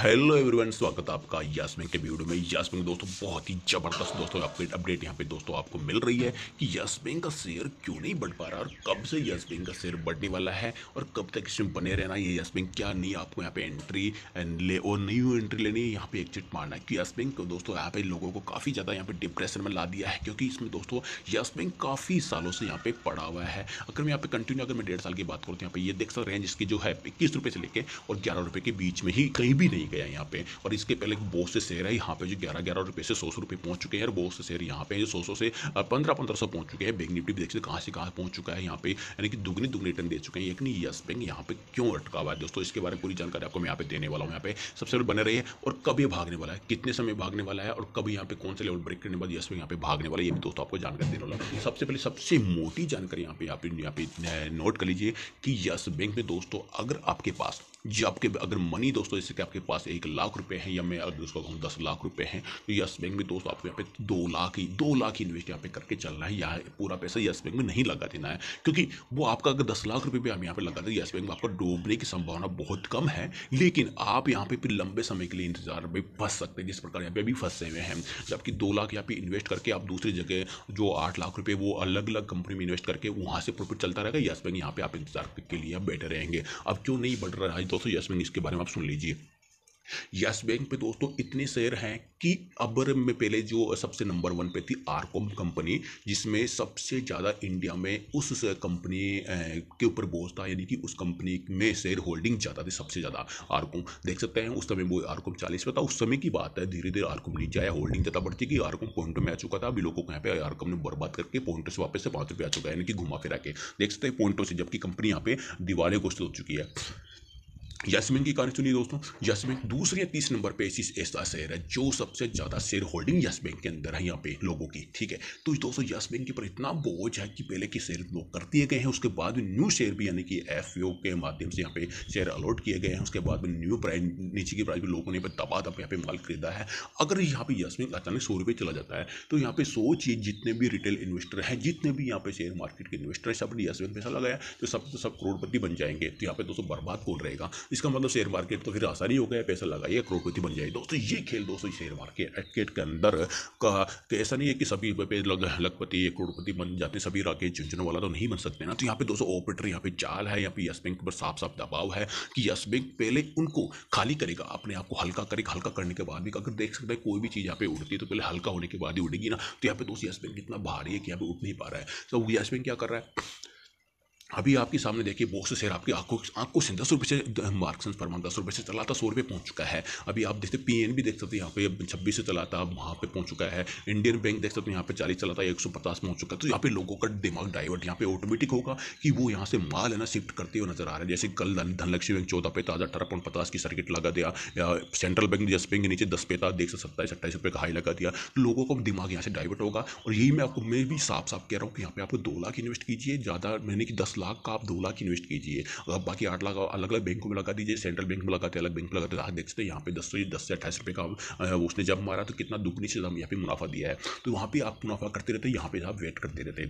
hello everyone स्वागत है आपका यासमिन के वीडियो में यासमिन दोस्तों बहुत ही ज़बरदस्त दोस्तों अपडेट अपडेट यहाँ पे दोस्तों आपको मिल रही है कि यासमिन का शेयर क्यों नहीं बढ़ पा रहा और कब से यासमिन का शेयर बढ़ने वाला है और कब तक इसमें बने रहना ये यासमिन क्या नहीं आपको यहाँ पे एंट्री ले और न्यू एंट्री लेनी है यहाँ पे एग्जिट मारना है कि यासमिंग को दोस्तों यहाँ पे लोगों को काफ़ी ज़्यादा यहाँ पे डिप्रेशन में ला दिया है क्योंकि इसमें दोस्तों यासमिन काफ़ी सालों से यहाँ पे पड़ा हुआ है अगर मैं यहाँ पे कंटिन्यू अगर मैं डेढ़ साल की बात करूँ तो यहाँ पे ये देख सकता रेंज इसकी जो है इक्कीस रुपये से लेकर और ग्यारह के बीच में ही कहीं भी नहीं नहीं गया यहाँ पे और इसके पहले बहुत से शेयर है यहाँ पे जो ग्यारह ग्यारह रुपये से सौ सौ रुपये पहुँच चुके हैं और बहुत से शेयर यहाँ पे जो सौ सौ से पंद्रह पंद्रह सौ पहुँच चुके हैं बैंक निफ्टी भी देखिए कहाँ से कहाँ पहुँच चुका है यहाँ पे यानी कि दुगनी दुगनी रिटर्न दे चुके हैं एक यस बैंक यहाँ पे क्यों अटका हुआ है दोस्तों इसके बारे में पूरी जानकारी आपको मैं यहाँ पे देने वाला हूँ यहाँ पे सबसे पहले बने रही है और कभी भागने वाला है कितने समय भागने वाला है और कभी यहाँ पे कौन से लेवल ब्रेक करने बाद यस बैंक यहाँ पे भागने वाला है ये दोस्तों आपको जानकारी देने वाला है सबसे पहले सबसे मोटी जानकारी यहाँ पे यहाँ पे नोट कर लीजिए कि यस बैंक में दोस्तों अगर आपके पास जी आपके अगर मनी दोस्तों जैसे कि आपके पास एक लाख रुपए हैं या मैं अगर दोस्तों कहूँ दस लाख रुपए हैं तो यस बैंक में दोस्तों आपको यहाँ पे दो लाख ही दो लाख इन्वेस्ट यहाँ पे करके चलना है यहाँ पूरा पैसा यस बैंक में नहीं लगा देना है क्योंकि वो आपका अगर दस लाख रुपये भी हम यहाँ पे लगा दें यस बैंक में आपका डूबने की संभावना बहुत कम है लेकिन आप यहाँ पे फिर लंबे समय के लिए इंतजार में फंस सकते हैं जिस प्रकार यहाँ पे अभी फंसे हुए हैं जबकि दो लाख यहाँ पे इन्वेस्ट करके आप दूसरी जगह जो आठ लाख रुपये वो अलग अलग कंपनी में इन्वेस्ट करके वहाँ से प्रॉफिट चलता रहेगा यस बैंक यहाँ पे आप इंतजार के लिए बेटर रहेंगे अब क्यों नहीं बढ़ रहा है दोस्तों यस बैंक इसके बारे में आप सुन लीजिए यस बैंक पे दोस्तों इतने शेयर हैं कि अबर में पहले जो सबसे नंबर वन पे थी आरकॉम कंपनी जिसमें सबसे ज़्यादा इंडिया में उस कंपनी के ऊपर बोझ था यानी कि उस कंपनी में शेयर होल्डिंग ज़्यादा थी सबसे ज़्यादा आरकॉम देख सकते हैं उस समय वो आरकॉम चालीस पे था उस समय की बात है धीरे धीरे आरकॉम नीचे आया होल्डिंग ज़्यादा बढ़ती गई आरकॉम पॉइंट में आ चुका था अभी लोगों को यहाँ पे आरकॉम ने बर्बाद करके पॉइंट से वापस से पाँच रुपये आ चुका है यानी कि घुमा फिरा के देख सकते हैं पॉइंटों से जबकि कंपनी यहाँ पे दिवाले घोषित हो चुकी है जैस्मिन की कहानी सुनिए दोस्तों जैस्मिन दूसरे या तीसरे नंबर पे ऐसी ऐसा शेयर है जो सबसे ज़्यादा शेयर होल्डिंग यस बैंक के अंदर है यहाँ पे लोगों की ठीक है तो दोस्तों यस बैंक के ऊपर इतना बोझ है कि पहले के शेयर लोग कर दिए गए हैं उसके बाद न्यू शेयर भी यानी कि एफ के माध्यम से यहाँ पे शेयर अलॉट किए गए हैं उसके बाद न्यू प्राइस नीचे की प्राइस भी लोगों ने दबा दबा यहाँ पे माल खरीदा है अगर यहाँ पे यस बैंक अचानक सौ रुपये चला जाता है तो यहाँ पे सौ चीज जितने भी रिटेल इन्वेस्टर हैं जितने भी यहाँ पे शेयर मार्केट के इन्वेस्टर हैं सब ने यस बैंक पैसा लगाया तो सब सब करोड़पति बन जाएंगे तो यहाँ पे दोस्तों बर्बाद कौन रहेगा इसका मतलब शेयर मार्केट तो फिर आसानी हो गया पैसा लगाइए करोड़पति बन जाए दोस्तों ये खेल दोस्तों शेयर मार्केट के अंदर का तो ऐसा नहीं है कि सभी लखपति करोड़पति बन जाते सभी राके झुंझुनू वाला तो नहीं बन सकते ना तो यहाँ पे दोस्तों ऑपरेटर यहाँ पे चाल है यहाँ पे यस बैंक पर साफ साफ दबाव है कि यस बैंक पहले उनको खाली करेगा अपने आप को हल्का करेगा हल्का करने के बाद भी अगर देख सकते हैं कोई भी चीज़ यहाँ पे उड़ती है तो पहले हल्का होने के बाद ही उड़ेगी ना तो यहाँ पे दोस्तों यस बैंक इतना भारी है कि यहाँ पे उठ नहीं पा रहा है तो यस बैंक क्या कर रहा है अभी आपके सामने देखिए बहुत से शेयर आपकी आंखों आंखों से दस रुपये से मार्क्सन फरमा दस रुपये से चलाता सौ रुपये पहुंच चुका है अभी आप देखते पी एन भी देख सकते हैं यहाँ पे छब्बीस से चलाता वहाँ पे पहुंच चुका है इंडियन बैंक देख सकते हैं यहाँ पे चालीस चलाता एक सौ पचास पहुँच चुका है तो यहाँ पे लोगों का दिमाग डाइवर्ट यहाँ पे ऑटोमेटिक होगा कि वो यहाँ से माल है ना शिफ्ट करते हुए नजर आ रहे हैं जैसे कल धनलक्ष्मी बैंक चौदह पे था अठारह पॉइंट पचास की सर्किट लगा दिया या सेंट्रल बैंक जस बैंक के नीचे दस था देख सकते सत्ताईस अट्ठाईस रुपये का हाई लगा दिया तो लोगों का दिमाग यहाँ से डाइवर्ट होगा और यही मैं आपको मैं भी साफ साफ कह रहा हूँ कि यहाँ पे आपको दो लाख इन्वेस्ट कीजिए ज़्यादा मैंने कि दस लाख का आप दो लाख इन्वेस्ट कीजिए अगर बाकी आठ लाख अलग अलग बैंकों में लगा दीजिए सेंट्रल बैंक में लगाते अलग बैंक में लगाते आप देख सकते हैं यहाँ पे दस से दस से अट्ठाईस रुपये का उसने जब मारा तो कितना दुगनी से यहाँ पे मुनाफा दिया है तो वहाँ पर आप मुनाफा करते रहते यहाँ पर आप वेट करते रहते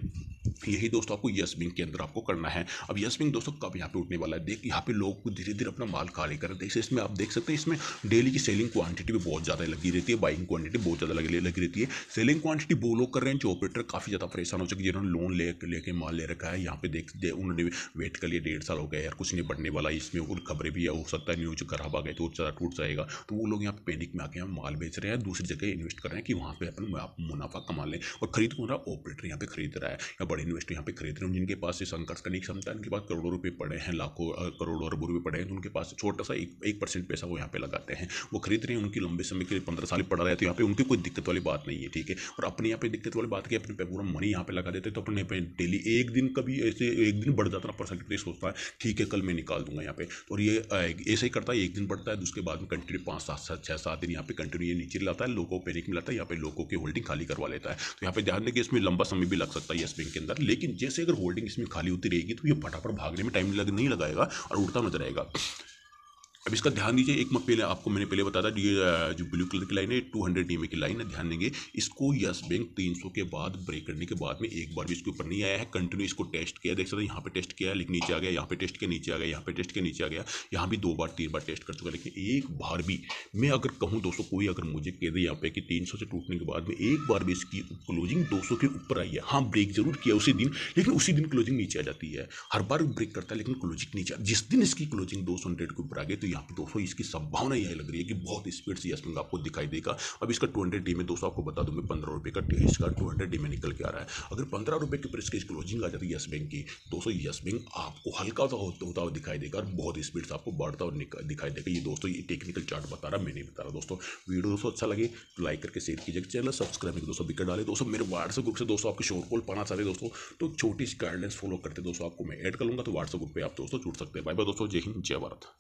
यही दोस्तों आपको यस बैंक के अंदर आपको करना है अब यस बैंक दोस्तों कब यहाँ पे उठने वाला है देख यहाँ पे लोग धीरे धीरे अपना माल खाली कर रहे हैं इसमें आप देख सकते हैं इसमें डेली की सेलिंग क्वांटिटी भी बहुत ज़्यादा लगी रहती है बाइंग क्वांटिटी बहुत ज़्यादा लगी रहती है सेलिंग क्वांटिटी वो लोग कर रहे हैं जो ऑपरेटर काफ़ी ज़्यादा परेशान हो चुके जिन्होंने लोन ले लेके माल ले रखा है यहाँ पे देख दे, उन्होंने वेट कर लिया डेढ़ साल हो गया यार कुछ नहीं बढ़ने वाला इसमें और खबरें भी हो सकता है न्यूज खराब आ गए तो ज़्यादा टूट जाएगा तो वो लोग यहाँ पे पैनिक में आके यहाँ माल बेच रहे हैं दूसरी जगह इन्वेस्ट कर रहे हैं कि वहाँ पर अपन मुनाफा कमा लें और खरीद कौन रहा ऑपरेटर यहाँ पे खरीद रहा है या बड़े इन्वेस्टर यहाँ पे खरीद रहे हैं जिनके पास ये संघर्ष करने की क्षमता है उनके पास करोड़ों रुपये पड़े हैं लाखों करोड़ों अरबों रुपये पड़े हैं तो उनके पास छोटा सा एक परसेंट पैसा वो यहाँ पे लगाते हैं वो खरीद रहे हैं उनकी लंबे समय के लिए पंद्रह साल पड़ा रहे है तो यहाँ पे उनकी कोई दिक्कत वाली बात नहीं है ठीक है और अपने यहाँ पे दिक्कत वाली बात की अपने पूरा मनी यहाँ पे लगा देते तो अपने डेली एक दिन कभी ऐसे एक दिन बढ़ जाता है परसेंटेज सोचता है ठीक है कल मैं निकाल दूंगा यहाँ पे और ये ऐसे ही करता है एक दिन बढ़ता है उसके बाद में कंटिन्यू पाँच सात सात छः सात दिन यहाँ पे कंटिन्यू ये नीचे लाता है लोगों को पैनिक में लाता है यहाँ पे लोगों की होल्डिंग खाली करवा लेता है तो यहाँ पे ध्यान दें कि इसमें लंबा समय भी लग सकता है येस बैंक के अंदर लेकिन जैसे अगर होल्डिंग इसमें खाली होती रहेगी तो ये फटाफट भागने में टाइम नहीं लगाएगा और उड़ता नजर आएगा अब इसका ध्यान दीजिए एक मैं पहले आपको मैंने पहले बताया था ये जो ब्लू कलर की लाइन है टू हंड्रेड ई की लाइन है ध्यान देंगे इसको यस बैंक तीन सौ के बाद ब्रेक करने के बाद में एक बार भी इसके ऊपर नहीं आया है कंटिन्यू इसको टेस्ट किया देख सकते हैं यहाँ पे टेस्ट किया लेकिन नीचे आ गया यहाँ पे टेस्ट के नीचे आ गया यहाँ पे टेस्ट के नीचे आ गया यहाँ भी दो बार तीन बार टेस्ट कर चुका लेकिन एक बार भी मैं अगर कहूँ दोस्तों कोई अगर मुझे कह दे यहाँ पे कि तीन से टूटने के बाद में एक बार भी इसकी क्लोजिंग दो के ऊपर आई है हाँ ब्रेक जरूर किया उसी दिन लेकिन उसी दिन क्लोजिंग नीचे आ जाती है हर बार ब्रेक करता है लेकिन क्लोजिंग नीचे जिस दिन इसकी क्लोजिंग दो के ऊपर आ गई तो यहाँ पे दोस्तों इसकी संभावना यह लग रही है कि बहुत स्पीड से यस आपको दिखाई देगा अब इसका टू हंड्रेड डी में दोस्तों आपको बता दूँ मैं पंद्रह रुपये का इसका टू हंड्रेड डी में निकल के आ रहा है अगर पंद्रह रुपये के ऊपर इसकी क्लोजिंग आ जाती है यस बैंक की दोस्तों यस बैंक आपको हल्का सा होता हुआ दिखाई देगा और बहुत स्पीड से आपको बढ़ता और दिखाई देगा ये दोस्तों ये टेक्निकल चार्ट बता रहा मैं नहीं बता रहा दोस्तों वीडियो दोस्तों अच्छा लगे तो लाइक करके शेयर कीजिएगा चैनल सब्सक्राइब करके दोस्तों बिकट डाले दोस्तों मेरे व्हाट्सएप ग्रुप से दोस्तों आपके शोर कॉल पाना चाहते दोस्तों तो छोटी सी गाइडलाइंस फॉलो करते दोस्तों आपको मैं ऐड करूँगा तो व्हाट्सएप ग्रुप पर आप दोस्तों जुड़ सकते हैं बाय बाय दोस्तों जय हिंद जय भारत